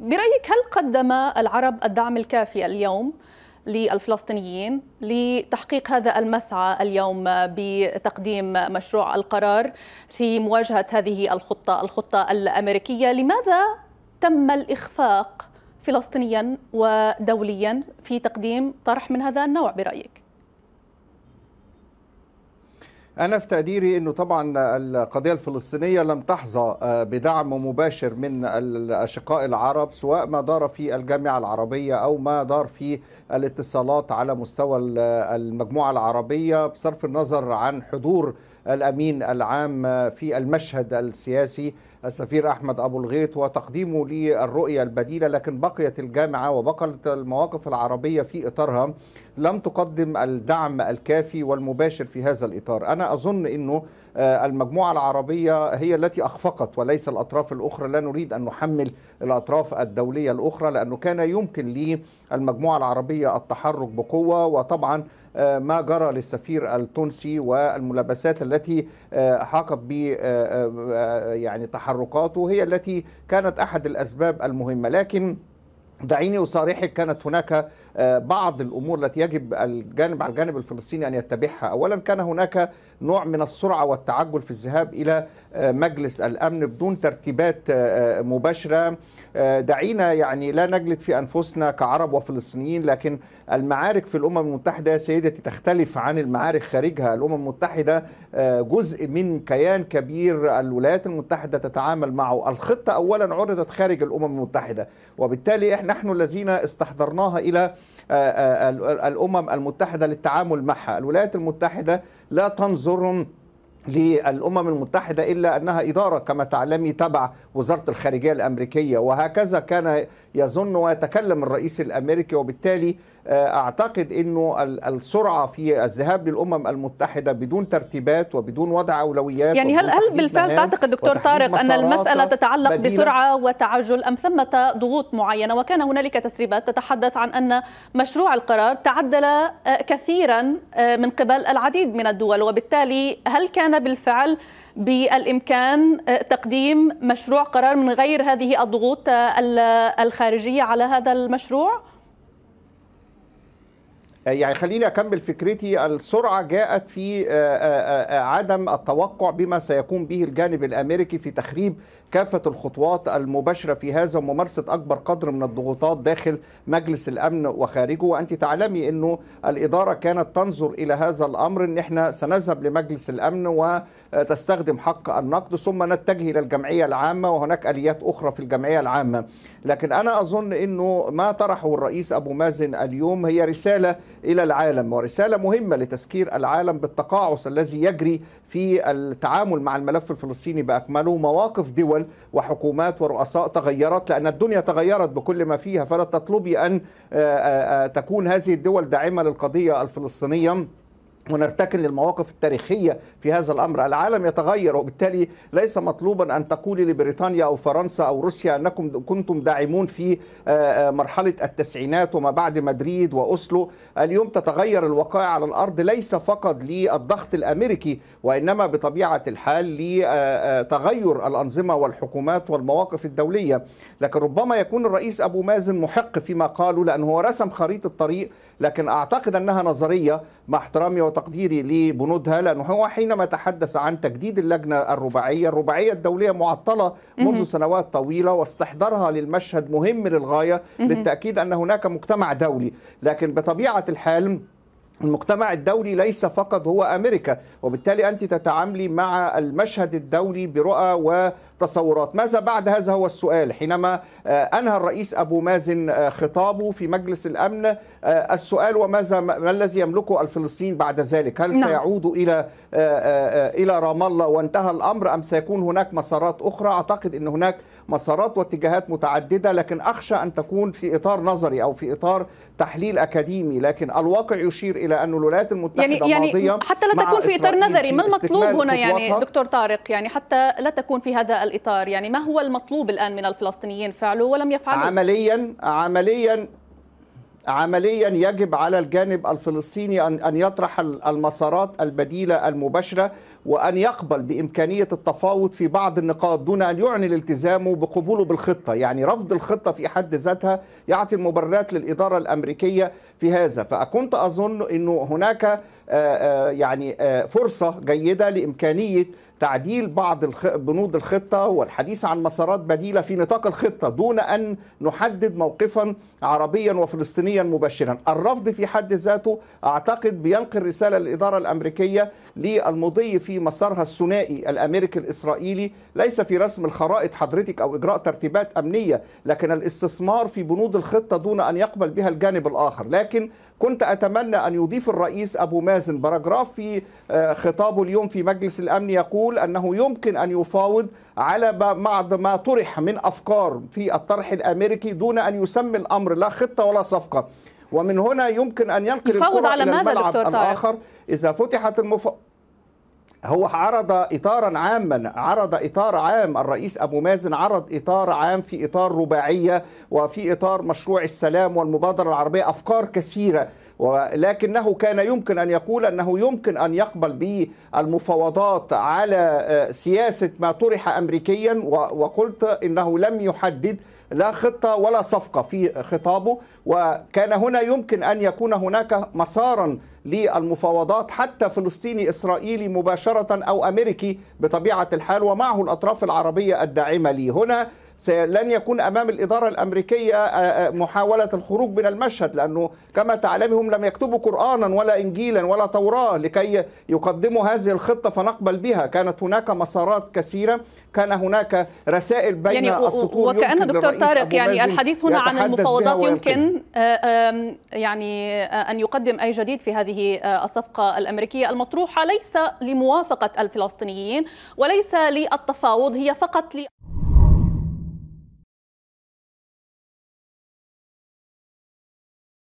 برأيك هل قدم العرب الدعم الكافي اليوم للفلسطينيين لتحقيق هذا المسعى اليوم بتقديم مشروع القرار في مواجهة هذه الخطة الخطة الأمريكية لماذا تم الإخفاق فلسطينيا ودوليا في تقديم طرح من هذا النوع برأيك؟ أنا في تقديري أنه طبعا القضية الفلسطينية لم تحظى آه، بدعم مباشر من الأشقاء العرب سواء ما دار في الجامعة العربية أو ما دار في الاتصالات على مستوى المجموعة العربية بصرف النظر عن حضور الأمين العام في المشهد السياسي السفير أحمد أبو الغيط وتقديمه للرؤية البديلة لكن بقيت الجامعة وبقيت المواقف العربية في إطارها لم تقدم الدعم الكافي والمباشر في هذا الإطار أنا أظن أنه آه، المجموعة العربية هي التي أخفقت وليس الأطراف الأخرى لا نريد أن نحمل الأطراف الدولية الأخرى لأنه كان يمكن للمجموعة العربية التحرك بقوة وطبعا آه، ما جرى للسفير التونسي والملابسات التي آه، حاقت ب آه، يعني تحركاته هي التي كانت احد الاسباب المهمه لكن دعيني اصارحك كانت هناك آه، بعض الامور التي يجب الجانب على الجانب الفلسطيني ان يتبعها، اولا كان هناك نوع من السرعه والتعجل في الذهاب الى آه، مجلس الامن بدون ترتيبات آه، مباشره دعينا يعني لا نجلد في انفسنا كعرب وفلسطينيين لكن المعارك في الامم المتحده يا سيدتي تختلف عن المعارك خارجها، الامم المتحده جزء من كيان كبير الولايات المتحده تتعامل معه، الخطه اولا عرضت خارج الامم المتحده وبالتالي نحن الذين استحضرناها الى آه، آه، الامم المتحده للتعامل معها الولايات المتحده لا تنظر للأمم المتحدة إلا أنها إدارة كما تعلمي تبع وزارة الخارجية الأمريكية وهكذا كان يظن ويتكلم الرئيس الأمريكي وبالتالي آه، أعتقد أنه السرعة في الذهاب للأمم المتحدة بدون ترتيبات وبدون وضع أولويات يعني هل هل بالفعل تعتقد دكتور طارق أن المسألة تتعلق بسرعة وتعجل أم ثمة ضغوط معينة وكان هنالك تسريبات تتحدث عن أن مشروع القرار تعدل آه، كثيرا آه، من قبل العديد من الدول وبالتالي هل كان بالفعل بالامكان آه، تقديم مشروع قرار من غير هذه الضغوط آه، الخارجيه على هذا المشروع؟ آه، يعني خليني اكمل فكرتي السرعه جاءت في آه، آه، عدم التوقع بما سيقوم به الجانب الامريكي في تخريب كافه الخطوات المباشره في هذا وممارسه اكبر قدر من الضغوطات داخل مجلس الامن وخارجه وانت تعلمي انه الاداره كانت تنظر الى هذا الامر ان احنا سنذهب لمجلس الامن وتستخدم حق النقد ثم نتجه الى الجمعيه العامه وهناك اليات اخرى في الجمعيه العامه لكن انا اظن انه ما طرحه الرئيس ابو مازن اليوم هي رساله إلى العالم ورسالة مهمة لتذكير العالم بالتقاعس الذي يجري في التعامل مع الملف الفلسطيني بأكمله مواقف دول وحكومات ورؤساء تغيرت لأن الدنيا تغيرت بكل ما فيها فلا تطلبي أن آه، آه، آه، تكون هذه الدول داعمة للقضية الفلسطينية ونرتكن للمواقف التاريخية في هذا الأمر العالم يتغير وبالتالي ليس مطلوبا أن تقولي لبريطانيا أو فرنسا أو روسيا أنكم كنتم داعمون في آه، آه، مرحلة التسعينات وما بعد مدريد وأسلو اليوم تتغير الوقائع على الأرض ليس فقط للضغط الأمريكي وإنما بطبيعة الحال لتغير آه، الأنظمة والحكومات والمواقف الدولية لكن ربما يكون الرئيس أبو مازن محق فيما قاله لأنه هو رسم خريطة الطريق لكن أعتقد أنها نظرية مع احترامي وتقديري تقديري لبنودها لأنه هو حينما تحدث عن تجديد اللجنة الرباعية الرباعية الدولية معطلة منذ سنوات طويلة واستحضارها للمشهد مهم للغاية للتأكيد أن هناك مجتمع دولي لكن بطبيعة الحال المجتمع الدولي ليس فقط هو امريكا وبالتالي انت تتعاملي مع المشهد الدولي برؤى وتصورات ماذا بعد هذا هو السؤال حينما آه، انهى الرئيس ابو مازن آه، خطابه في مجلس الامن آه، السؤال وماذا ما الذي يملكه الفلسطين بعد ذلك هل نعم. سيعود الى الى رام الله وانتهى الامر ام سيكون هناك مسارات اخرى اعتقد ان هناك مسارات واتجاهات متعدده لكن اخشى ان تكون في اطار نظري او في اطار تحليل اكاديمي لكن الواقع يشير الى لأن الولايات المتحدة يعني يعني حتى لا تكون في إطار نظري ما المطلوب هنا يعني دكتور طارق يعني حتى لا تكون في هذا الإطار يعني ما هو المطلوب الآن من الفلسطينيين فعله ولم يفعلوا عمليا عمليا عمليا يجب على الجانب الفلسطيني ان ان يطرح المسارات البديله المباشره وأن يقبل بإمكانية التفاوض في بعض النقاط دون أن يعلن يعني التزامه بقبوله بالخطة يعني رفض الخطة في حد ذاتها يعطي المبررات للإدارة الأمريكية في هذا فأكنت أظن أنه هناك آه، آه، يعني آه، فرصة جيدة لإمكانية تعديل بعض بنود الخطة والحديث عن مسارات بديلة في نطاق الخطة دون أن نحدد موقفا عربيا وفلسطينيا مباشرا الرفض في حد ذاته أعتقد بينقل رسالة للإدارة الأمريكية للمضي في في مسارها الثنائي الامريكي الاسرائيلي ليس في رسم الخرائط حضرتك او اجراء ترتيبات امنيه لكن الاستثمار في بنود الخطه دون ان يقبل بها الجانب الاخر لكن كنت اتمنى ان يضيف الرئيس ابو مازن باراجراف في آه، خطابه اليوم في مجلس الامن يقول انه يمكن ان يفاوض على بعض ما طرح من افكار في الطرح الامريكي دون ان يسمي الامر لا خطه ولا صفقه ومن هنا يمكن ان ينقل الكره على ماذا الملعب دكتور الاخر اذا فتحت المفاوضات هو عرض اطارا عاما عرض اطار عام الرئيس ابو مازن عرض اطار عام في اطار رباعيه وفي اطار مشروع السلام والمبادره العربيه افكار كثيره ولكنه كان يمكن ان يقول انه يمكن ان يقبل بالمفاوضات على آه، سياسه ما طرح امريكيا وقلت انه لم يحدد لا خطة ولا صفقة في خطابه وكان هنا يمكن أن يكون هناك مسارا للمفاوضات حتى فلسطيني إسرائيلي مباشرة أو أمريكي بطبيعة الحال ومعه الأطراف العربية الداعمة لي هنا لن يكون امام الاداره الامريكيه آه، آه، محاوله الخروج من المشهد لانه كما تعلمهم لم يكتبوا قرانا ولا انجيلا ولا توراه لكي يقدموا هذه الخطه فنقبل بها كانت هناك مسارات كثيره كان هناك رسائل بين يعني السطور وكأن دكتور طارق يعني الحديث هنا عن المفاوضات يمكن آه، يعني أن يقدم أي جديد في هذه الصفقة الأمريكية المطروحة ليس لموافقة الفلسطينيين وليس للتفاوض هي فقط ل